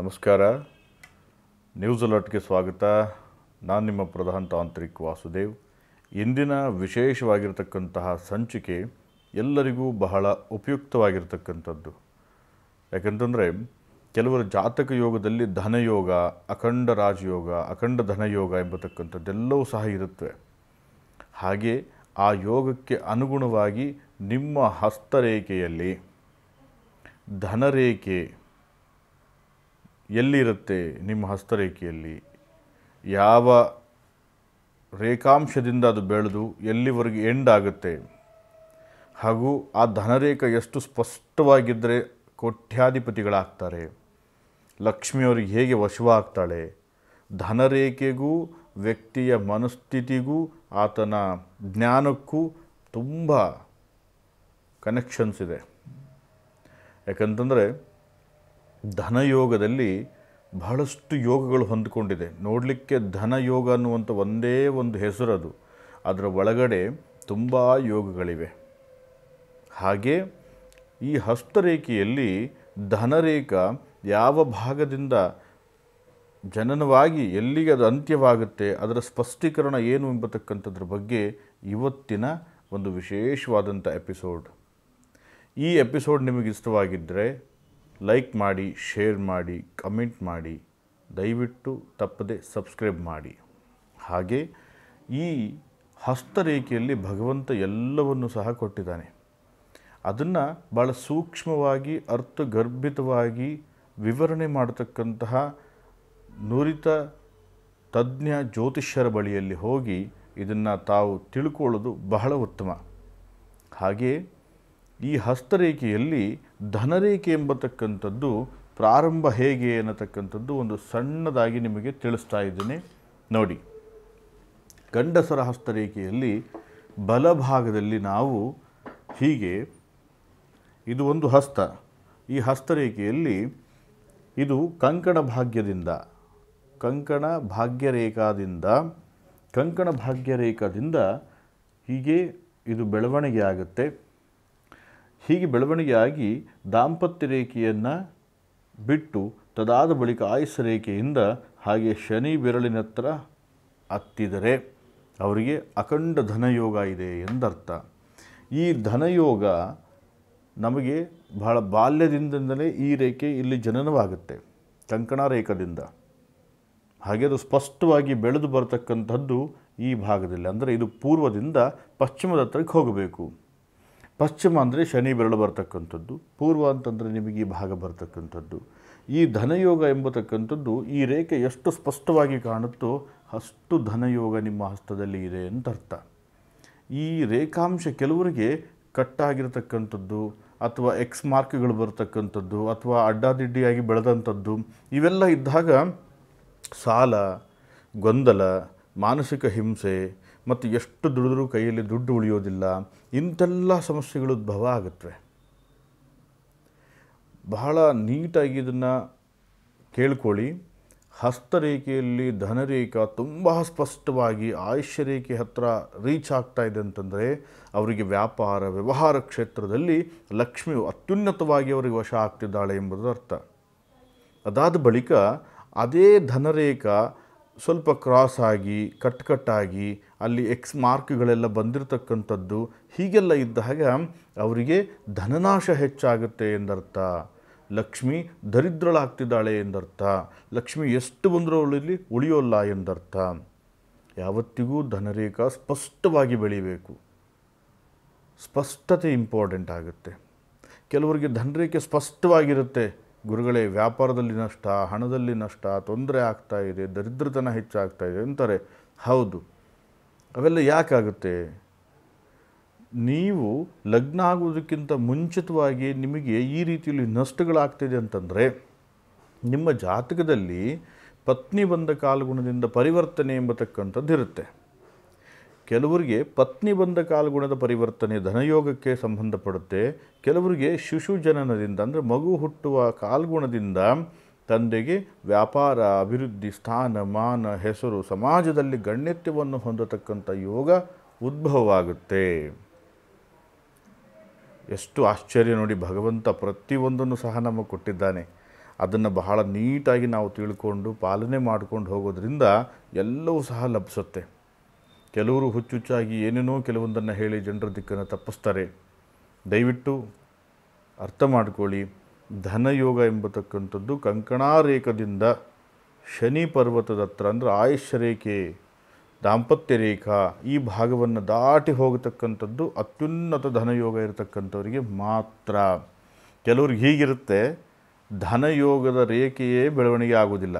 ನಮಸ್ಕಾರ ನ್ಯೂಸ್ ಅಲರ್ಟ್ಗೆ ಸ್ವಾಗತ ನಾನು ನಿಮ್ಮ ಪ್ರಧಾನ ತಾಂತ್ರಿಕ್ ವಾಸುದೇವ್ ಇಂದಿನ ವಿಶೇಷವಾಗಿರತಕ್ಕಂತಹ ಸಂಚಿಕೆ ಎಲ್ಲರಿಗೂ ಬಹಳ ಉಪಯುಕ್ತವಾಗಿರತಕ್ಕಂಥದ್ದು ಯಾಕಂತಂದರೆ ಕೆಲವರು ಜಾತಕ ಯೋಗದಲ್ಲಿ ಧನಯೋಗ ಅಖಂಡ ರಾಜಯೋಗ ಅಖಂಡ ಧನಯೋಗ ಎಂಬತಕ್ಕಂಥದ್ದೆಲ್ಲವೂ ಸಹ ಇರುತ್ತವೆ ಹಾಗೆ ಆ ಯೋಗಕ್ಕೆ ಅನುಗುಣವಾಗಿ ನಿಮ್ಮ ಹಸ್ತರೇಖೆಯಲ್ಲಿ ಧನರೇಖೆ ಎಲ್ಲಿರುತ್ತೆ ನಿಮ್ಮ ಹಸ್ತರೇಖೆಯಲ್ಲಿ ಯಾವ ರೇಖಾಂಶದಿಂದ ಅದು ಬೆಳೆದು ಎಲ್ಲಿವರೆಗೆ ಎಂಡ್ ಆಗುತ್ತೆ ಹಾಗೂ ಆ ಧನರೇಖ ಎಷ್ಟು ಸ್ಪಷ್ಟವಾಗಿದ್ದರೆ ಕೋಟ್ಯಾಧಿಪತಿಗಳಾಗ್ತಾರೆ ಲಕ್ಷ್ಮಿಯವರಿಗೆ ಹೇಗೆ ವಶವಾಗ್ತಾಳೆ ಧನರೇಖೆಗೂ ವ್ಯಕ್ತಿಯ ಮನಸ್ಥಿತಿಗೂ ಆತನ ಜ್ಞಾನಕ್ಕೂ ತುಂಬ ಕನೆಕ್ಷನ್ಸ್ ಇದೆ ಯಾಕಂತಂದರೆ ಧನಯೋಗದಲ್ಲಿ ಬಹಳಷ್ಟು ಯೋಗಗಳು ಹೊಂದಿಕೊಂಡಿದೆ ನೋಡಲಿಕ್ಕೆ ಧನಯೋಗ ಅನ್ನುವಂಥ ಒಂದೇ ಒಂದು ಹೆಸರದು ಅದರ ಒಳಗಡೆ ತುಂಬ ಯೋಗಗಳಿವೆ ಹಾಗೆ ಈ ಹಸ್ತರೇಖೆಯಲ್ಲಿ ಧನರೇಖ ಯಾವ ಭಾಗದಿಂದ ಜನನವಾಗಿ ಎಲ್ಲಿಗೆ ಅದು ಅಂತ್ಯವಾಗುತ್ತೆ ಅದರ ಸ್ಪಷ್ಟೀಕರಣ ಏನು ಎಂಬತಕ್ಕಂಥದ್ರ ಬಗ್ಗೆ ಇವತ್ತಿನ ಒಂದು ವಿಶೇಷವಾದಂಥ ಎಪಿಸೋಡ್ ಈ ಎಪಿಸೋಡ್ ನಿಮಗೆ ಇಷ್ಟವಾಗಿದ್ದರೆ ಲೈಕ್ ಮಾಡಿ ಶೇರ್ ಮಾಡಿ ಕಮೆಂಟ್ ಮಾಡಿ ದಯವಿಟ್ಟು ತಪ್ಪದೆ ಸಬ್ಸ್ಕ್ರೈಬ್ ಮಾಡಿ ಹಾಗೆ ಈ ಹಸ್ತರೇಖೆಯಲ್ಲಿ ಭಗವಂತ ಎಲ್ಲವನ್ನು ಸಹ ಕೊಟ್ಟಿದ್ದಾನೆ ಅದನ್ನು ಭಾಳ ಸೂಕ್ಷ್ಮವಾಗಿ ಅರ್ಥಗರ್ಭಿತವಾಗಿ ವಿವರಣೆ ಮಾಡತಕ್ಕಂತಹ ನುರಿತ ತಜ್ಞ ಜ್ಯೋತಿಷ್ಯರ ಬಳಿಯಲ್ಲಿ ಹೋಗಿ ಇದನ್ನು ತಾವು ತಿಳ್ಕೊಳ್ಳೋದು ಬಹಳ ಉತ್ತಮ ಹಾಗೆಯೇ ಈ ಹಸ್ತರೇಖೆಯಲ್ಲಿ ಧನರೇಖೆ ಎಂಬತಕ್ಕಂಥದ್ದು ಪ್ರಾರಂಭ ಹೇಗೆ ಅನ್ನತಕ್ಕಂಥದ್ದು ಒಂದು ಸಣ್ಣದಾಗಿ ನಿಮಗೆ ತಿಳಿಸ್ತಾ ಇದ್ದೀನಿ ನೋಡಿ ಗಂಡಸರ ಹಸ್ತರೇಖೆಯಲ್ಲಿ ಬಲಭಾಗದಲ್ಲಿ ನಾವು ಹೀಗೆ ಇದು ಒಂದು ಹಸ್ತ ಈ ಹಸ್ತರೇಖೆಯಲ್ಲಿ ಇದು ಕಂಕಣ ಭಾಗ್ಯದಿಂದ ಕಂಕಣ ಭಾಗ್ಯರೇಖಾದಿಂದ ಕಂಕಣ ಭಾಗ್ಯರೇಖಾದಿಂದ ಹೀಗೆ ಇದು ಬೆಳವಣಿಗೆ ಆಗುತ್ತೆ ಹೀಗೆ ಬೆಳವಣಿಗೆಯಾಗಿ ದಾಂಪತ್ಯ ರೇಖೆಯನ್ನು ಬಿಟ್ಟು ತದಾದ ಬಳಿಕ ಆಯುಸ್ ರೇಖೆಯಿಂದ ಹಾಗೆ ಶನಿ ಬೆರಳಿನತ್ರ ಹತ್ತಿದರೆ ಅವರಿಗೆ ಅಖಂಡ ಧನಯೋಗ ಇದೆ ಎಂದರ್ಥ ಈ ಧನಯೋಗ ನಮಗೆ ಬಹಳ ಬಾಲ್ಯದಿಂದಲೇ ಈ ರೇಖೆ ಇಲ್ಲಿ ಜನನವಾಗುತ್ತೆ ಕಂಕಣ ರೇಖದಿಂದ ಹಾಗೆ ಅದು ಸ್ಪಷ್ಟವಾಗಿ ಬೆಳೆದು ಬರತಕ್ಕಂಥದ್ದು ಈ ಭಾಗದಲ್ಲಿ ಅಂದರೆ ಇದು ಪೂರ್ವದಿಂದ ಪಶ್ಚಿಮದ ಹತ್ರಕ್ಕೆ ಹೋಗಬೇಕು ಪಶ್ಚಿಮ ಅಂದರೆ ಶನಿ ಬೆರಳು ಬರ್ತಕ್ಕಂಥದ್ದು ಪೂರ್ವ ಅಂತಂದರೆ ನಿಮಗೆ ಈ ಭಾಗ ಬರ್ತಕ್ಕಂಥದ್ದು ಈ ಧನಯೋಗ ಎಂಬತಕ್ಕಂಥದ್ದು ಈ ರೇಖೆ ಎಷ್ಟು ಸ್ಪಷ್ಟವಾಗಿ ಕಾಣುತ್ತೋ ಅಷ್ಟು ಧನಯೋಗ ನಿಮ್ಮ ಹಸ್ತದಲ್ಲಿ ಇದೆ ಅಂತ ಅರ್ಥ ಈ ರೇಖಾಂಶ ಕೆಲವರಿಗೆ ಕಟ್ಟಾಗಿರ್ತಕ್ಕಂಥದ್ದು ಅಥವಾ ಎಕ್ಸ್ ಮಾರ್ಕ್ಗಳು ಬರತಕ್ಕಂಥದ್ದು ಅಥವಾ ಅಡ್ಡಾದಿಡ್ಡಿಯಾಗಿ ಬೆಳೆದಂಥದ್ದು ಇವೆಲ್ಲ ಇದ್ದಾಗ ಸಾಲ ಗೊಂದಲ ಮಾನಸಿಕ ಹಿಂಸೆ ಮತ್ತು ಎಷ್ಟು ದುಡಿದ್ರೂ ಕೈಯಲ್ಲಿ ದುಡ್ಡು ಉಳಿಯೋದಿಲ್ಲ ಇಂಥೆಲ್ಲ ಸಮಸ್ಯೆಗಳು ಉದ್ಭವ ಆಗುತ್ತವೆ ಬಹಳ ನೀಟಾಗಿ ಇದನ್ನು ಕೇಳ್ಕೊಳ್ಳಿ ಹಸ್ತರೇಖೆಯಲ್ಲಿ ಧನರೇಖಾ ತುಂಬ ಸ್ಪಷ್ಟವಾಗಿ ಆಯುಷ್ಯ ರೇಖೆ ಹತ್ರ ರೀಚ್ ಆಗ್ತಾ ಇದೆ ಅಂತಂದರೆ ಅವರಿಗೆ ವ್ಯಾಪಾರ ವ್ಯವಹಾರ ಕ್ಷೇತ್ರದಲ್ಲಿ ಲಕ್ಷ್ಮಿ ಅತ್ಯುನ್ನತವಾಗಿ ಅವರಿಗೆ ವಶ ಆಗ್ತಿದ್ದಾಳೆ ಎಂಬುದು ಅರ್ಥ ಅದಾದ ಬಳಿಕ ಅದೇ ಧನರೇಖಾ ಸ್ವಲ್ಪ ಕ್ರಾಸ್ ಆಗಿ ಕಟ್ಕಟ್ಟಾಗಿ ಅಲ್ಲಿ ಎಕ್ಸ್ ಮಾರ್ಕ್ಗಳೆಲ್ಲ ಬಂದಿರತಕ್ಕಂಥದ್ದು ಹೀಗೆಲ್ಲ ಇದ್ದಾಗ ಅವರಿಗೆ ಧನನಾಶ ಹೆಚ್ಚಾಗುತ್ತೆ ಎಂದರ್ಥ ಲಕ್ಷ್ಮಿ ದರಿದ್ರಳಾಗ್ತಿದ್ದಾಳೆ ಎಂದರ್ಥ ಲಕ್ಷ್ಮಿ ಎಷ್ಟು ಬಂದರೂ ಅವಳಲ್ಲಿ ಉಳಿಯೋಲ್ಲ ಎಂದರ್ಥ ಯಾವತ್ತಿಗೂ ಧನರೇಖ ಸ್ಪಷ್ಟವಾಗಿ ಬೆಳಿಬೇಕು ಸ್ಪಷ್ಟತೆ ಇಂಪಾರ್ಟೆಂಟ್ ಆಗುತ್ತೆ ಕೆಲವರಿಗೆ ಧನರೇಖೆ ಸ್ಪಷ್ಟವಾಗಿರುತ್ತೆ ಗುರುಗಳೇ ವ್ಯಾಪಾರದಲ್ಲಿ ನಷ್ಟ ಹಣದಲ್ಲಿ ನಷ್ಟ ತೊಂದರೆ ಆಗ್ತಾ ಇದೆ ದರಿದ್ರತನ ಹೆಚ್ಚಾಗ್ತಾ ಇದೆ ಅಂತಾರೆ ಹೌದು ಅವೆಲ್ಲ ಯಾಕಾಗುತ್ತೆ ನೀವು ಲಗ್ನ ಆಗುವುದಕ್ಕಿಂತ ಮುಂಚಿತವಾಗಿ ನಿಮಗೆ ಈ ರೀತಿಯಲ್ಲಿ ನಷ್ಟಗಳಾಗ್ತಿದೆ ಅಂತಂದರೆ ನಿಮ್ಮ ಜಾತಕದಲ್ಲಿ ಪತ್ನಿ ಬಂದ ಕಾಲುಗುಣದಿಂದ ಪರಿವರ್ತನೆ ಎಂಬತಕ್ಕಂಥದ್ದು ಇರುತ್ತೆ ಕೆಲವರಿಗೆ ಪತ್ನಿ ಬಂದ ಕಾಲುಗುಣದ ಪರಿವರ್ತನೆ ಧನಯೋಗಕ್ಕೆ ಸಂಬಂಧಪಡುತ್ತೆ ಕೆಲವರಿಗೆ ಶಿಶು ಜನನದಿಂದ ಅಂದರೆ ಮಗು ಹುಟ್ಟುವ ಕಾಲುಗುಣದಿಂದ ತಂದೆಗೆ ವ್ಯಾಪಾರ ಅಭಿವೃದ್ಧಿ ಸ್ಥಾನ ಮಾನ ಹೆಸರು ಸಮಾಜದಲ್ಲಿ ಗಣ್ಯತ್ಯವನ್ನು ಹೊಂದತಕ್ಕಂಥ ಯೋಗ ಉದ್ಭವವಾಗುತ್ತೆ ಎಷ್ಟು ಆಶ್ಚರ್ಯ ನೋಡಿ ಭಗವಂತ ಪ್ರತಿಯೊಂದನ್ನು ಸಹ ನಮಗೆ ಕೊಟ್ಟಿದ್ದಾನೆ ಅದನ್ನು ಬಹಳ ನೀಟಾಗಿ ನಾವು ತಿಳ್ಕೊಂಡು ಪಾಲನೆ ಮಾಡ್ಕೊಂಡು ಹೋಗೋದ್ರಿಂದ ಎಲ್ಲವೂ ಸಹ ಲಭಿಸುತ್ತೆ ಕೆಲವರು ಹುಚ್ಚುಚ್ಚಾಗಿ ಏನೇನೋ ಕೆಲವೊಂದನ್ನು ಹೇಳಿ ಜನರ ದಿಕ್ಕನ್ನು ತಪ್ಪಿಸ್ತಾರೆ ದಯವಿಟ್ಟು ಅರ್ಥ ಮಾಡ್ಕೊಳ್ಳಿ ಧನಯೋಗ ಎಂಬತಕ್ಕಂಥದ್ದು ಕಂಕಣಾರೇಖದಿಂದ ಶನಿ ಪರ್ವತದ ಹತ್ರ ಅಂದರೆ ಆಯುಷ್ಯ ರೇಖೆ ದಾಂಪತ್ಯ ರೇಖಾ ಈ ಭಾಗವನ್ನು ದಾಟಿ ಹೋಗತಕ್ಕಂಥದ್ದು ಅತ್ಯುನ್ನತ ಧನಯೋಗ ಇರತಕ್ಕಂಥವರಿಗೆ ಮಾತ್ರ ಕೆಲವ್ರಿಗೆ ಹೀಗಿರುತ್ತೆ ಧನಯೋಗದ ರೇಖೆಯೇ ಬೆಳವಣಿಗೆ ಆಗೋದಿಲ್ಲ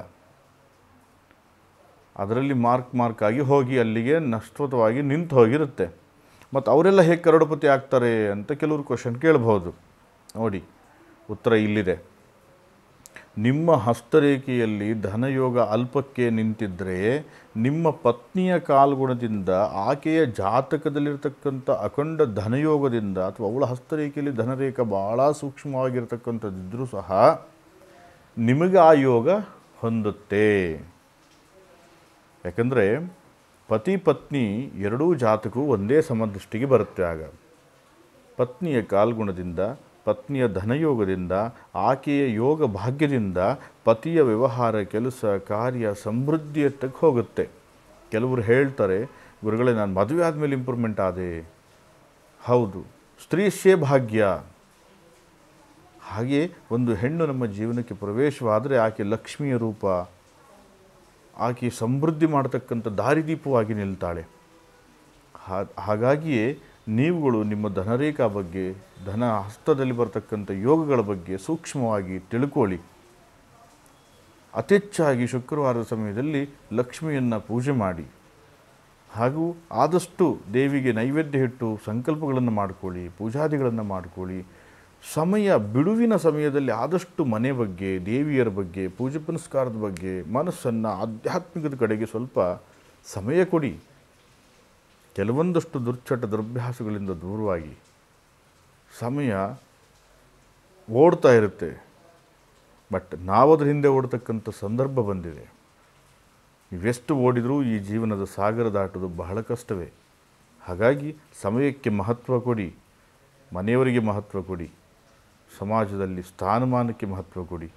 ಅದರಲ್ಲಿ ಮಾರ್ಕ್ ಮಾರ್ಕ್ ಆಗಿ ಹೋಗಿ ಅಲ್ಲಿಗೆ ನಷ್ಟವಾಗಿ ನಿಂತು ಹೋಗಿರುತ್ತೆ ಮತ್ತು ಅವರೆಲ್ಲ ಹೇಗೆ ಕರಡುಪತಿ ಆಗ್ತಾರೆ ಅಂತ ಕೆಲವರು ಕ್ವಶನ್ ಕೇಳ್ಬೋದು ನೋಡಿ ಉತ್ತರ ಇಲ್ಲಿದೆ ನಿಮ್ಮ ಹಸ್ತರೇಖೆಯಲ್ಲಿ ಧನಯೋಗ ಅಲ್ಪಕ್ಕೆ ನಿಂತಿದ್ದರೆ ನಿಮ್ಮ ಪತ್ನಿಯ ಕಾಲ್ಗುಣದಿಂದ ಆಕೆಯ ಜಾತಕದಲ್ಲಿರ್ತಕ್ಕಂಥ ಅಖಂಡ ಧನಯೋಗದಿಂದ ಅಥವಾ ಅವಳ ಹಸ್ತರೇಖೆಯಲ್ಲಿ ಧನರೇಖೆ ಭಾಳ ಸೂಕ್ಷ್ಮವಾಗಿರ್ತಕ್ಕಂಥದ್ದಿದ್ರೂ ಸಹ ನಿಮಗೆ ಆ ಯೋಗ ಹೊಂದುತ್ತೆ ಯಾಕಂದರೆ ಪತಿ ಪತ್ನಿ ಎರಡೂ ಜಾತಕವು ಒಂದೇ ಸಮದೃಷ್ಟಿಗೆ ಬರುತ್ತೆ ಆಗ ಪತ್ನಿಯ ಕಾಲ್ಗುಣದಿಂದ ಪತ್ನಿಯ ಧನಯೋಗದಿಂದ ಆಕೆಯ ಯೋಗ ಭಾಗ್ಯದಿಂದ ಪತಿಯ ವ್ಯವಹಾರ ಕೆಲಸ ಕಾರ್ಯ ಸಮೃದ್ಧಿಯತ್ತಕ್ಕೆ ಹೋಗುತ್ತೆ ಕೆಲವರು ಹೇಳ್ತಾರೆ ಗುರುಗಳೇ ನಾನು ಮದುವೆ ಆದಮೇಲೆ ಇಂಪ್ರೂವ್ಮೆಂಟ್ ಆದೆ ಹೌದು ಸ್ತ್ರೀಶೇ ಭಾಗ್ಯ ಹಾಗೆ ಒಂದು ಹೆಣ್ಣು ನಮ್ಮ ಜೀವನಕ್ಕೆ ಪ್ರವೇಶವಾದರೆ ಆಕೆ ಲಕ್ಷ್ಮಿಯ ರೂಪ ಆಕೆ ಸಮೃದ್ಧಿ ಮಾಡತಕ್ಕಂಥ ದಾರಿದೀಪವಾಗಿ ನಿಲ್ತಾಳೆ ಹಾಗಾಗಿಯೇ ನೀವುಗಳು ನಿಮ್ಮ ಧನರೇಖಾ ಬಗ್ಗೆ ಧನ ಹಸ್ತದಲ್ಲಿ ಬರತಕ್ಕಂಥ ಯೋಗಗಳ ಬಗ್ಗೆ ಸೂಕ್ಷ್ಮವಾಗಿ ತಿಳ್ಕೊಳ್ಳಿ ಅತೆಚ್ಚಾಗಿ ಶುಕ್ರವಾರದ ಸಮಯದಲ್ಲಿ ಲಕ್ಷ್ಮಿಯನ್ನು ಪೂಜೆ ಮಾಡಿ ಹಾಗೂ ಆದಷ್ಟು ದೇವಿಗೆ ನೈವೇದ್ಯ ಇಟ್ಟು ಸಂಕಲ್ಪಗಳನ್ನು ಮಾಡಿಕೊಳ್ಳಿ ಪೂಜಾದಿಗಳನ್ನು ಮಾಡಿಕೊಳ್ಳಿ ಸಮಯ ಬಿಡುವಿನ ಸಮಯದಲ್ಲಿ ಆದಷ್ಟು ಮನೆ ಬಗ್ಗೆ ದೇವಿಯರ ಬಗ್ಗೆ ಪೂಜೆ ಪುನಸ್ಕಾರದ ಬಗ್ಗೆ ಮನಸ್ಸನ್ನು ಆಧ್ಯಾತ್ಮಿಕದ ಕಡೆಗೆ ಸ್ವಲ್ಪ ಸಮಯ ಕೊಡಿ ಕೆಲವೊಂದಷ್ಟು ದುರ್ಚಟ ದುರ್ಭ್ಯಾಸಗಳಿಂದ ದೂರವಾಗಿ ಸಮಯ ಓಡ್ತಾ ಇರುತ್ತೆ ಬಟ್ ನಾವದ್ರ ಹಿಂದೆ ಓಡ್ತಕ್ಕಂಥ ಸಂದರ್ಭ ಬಂದಿದೆ ಇವೆಷ್ಟು ಓಡಿದರೂ ಈ ಜೀವನದ ಸಾಗರ ದಾಟೋದು ಬಹಳ ಕಷ್ಟವೇ ಹಾಗಾಗಿ ಸಮಯಕ್ಕೆ ಮಹತ್ವ ಕೊಡಿ ಮನೆಯವರಿಗೆ ಮಹತ್ವ ಕೊಡಿ ಸಮಾಜದಲ್ಲಿ ಸ್ಥಾನಮಾನಕ್ಕೆ ಮಹತ್ವ ಕೊಡಿ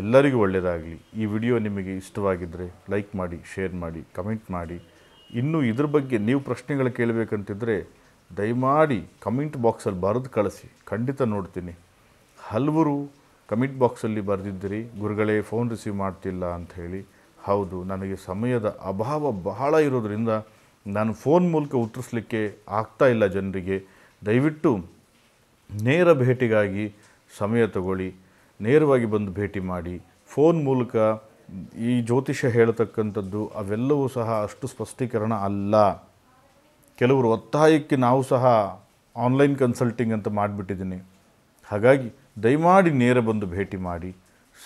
ಎಲ್ಲರಿಗೂ ಒಳ್ಳೆಯದಾಗಲಿ ಈ ವಿಡಿಯೋ ನಿಮಗೆ ಇಷ್ಟವಾಗಿದ್ದರೆ ಲೈಕ್ ಮಾಡಿ ಶೇರ್ ಮಾಡಿ ಕಮೆಂಟ್ ಮಾಡಿ ಇನ್ನೂ ಇದ್ರ ಬಗ್ಗೆ ನೀವು ಪ್ರಶ್ನೆಗಳು ಕೇಳಬೇಕಂತಿದ್ರೆ ದಯಮಾಡಿ ಕಮೆಂಟ್ ಬಾಕ್ಸಲ್ಲಿ ಬರೆದು ಕಳಿಸಿ ಖಂಡಿತ ನೋಡ್ತೀನಿ ಹಲವರು ಕಮೆಂಟ್ ಬಾಕ್ಸಲ್ಲಿ ಬರೆದಿದ್ದೀರಿ ಗುರುಗಳೇ ಫೋನ್ ರಿಸೀವ್ ಮಾಡ್ತಿಲ್ಲ ಅಂಥೇಳಿ ಹೌದು ನನಗೆ ಸಮಯದ ಅಭಾವ ಬಹಳ ಇರೋದರಿಂದ ನಾನು ಫೋನ್ ಮೂಲಕ ಉತ್ತರಿಸಲಿಕ್ಕೆ ಆಗ್ತಾ ಇಲ್ಲ ಜನರಿಗೆ ದಯವಿಟ್ಟು ನೇರ ಭೇಟಿಗಾಗಿ ಸಮಯ ತಗೊಳ್ಳಿ ನೇರವಾಗಿ ಬಂದು ಭೇಟಿ ಮಾಡಿ ಫೋನ್ ಮೂಲಕ ಈ ಜ್ಯೋತಿಷ್ಯ ಹೇಳ್ತಕ್ಕಂಥದ್ದು ಅವೆಲ್ಲವೂ ಸಹ ಅಷ್ಟು ಸ್ಪಷ್ಟೀಕರಣ ಅಲ್ಲ ಕೆಲವರು ಒತ್ತಾಯಕ್ಕೆ ನಾವು ಸಹ ಆನ್ಲೈನ್ ಕನ್ಸಲ್ಟಿಂಗ್ ಅಂತ ಮಾಡಿಬಿಟ್ಟಿದ್ದೀನಿ ಹಾಗಾಗಿ ದಯಮಾಡಿ ನೇರ ಬಂದು ಭೇಟಿ ಮಾಡಿ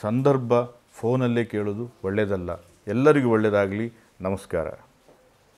ಸಂದರ್ಭ ಫೋನಲ್ಲೇ ಕೇಳೋದು ಒಳ್ಳೆಯದಲ್ಲ ಎಲ್ಲರಿಗೂ ಒಳ್ಳೆಯದಾಗಲಿ ನಮಸ್ಕಾರ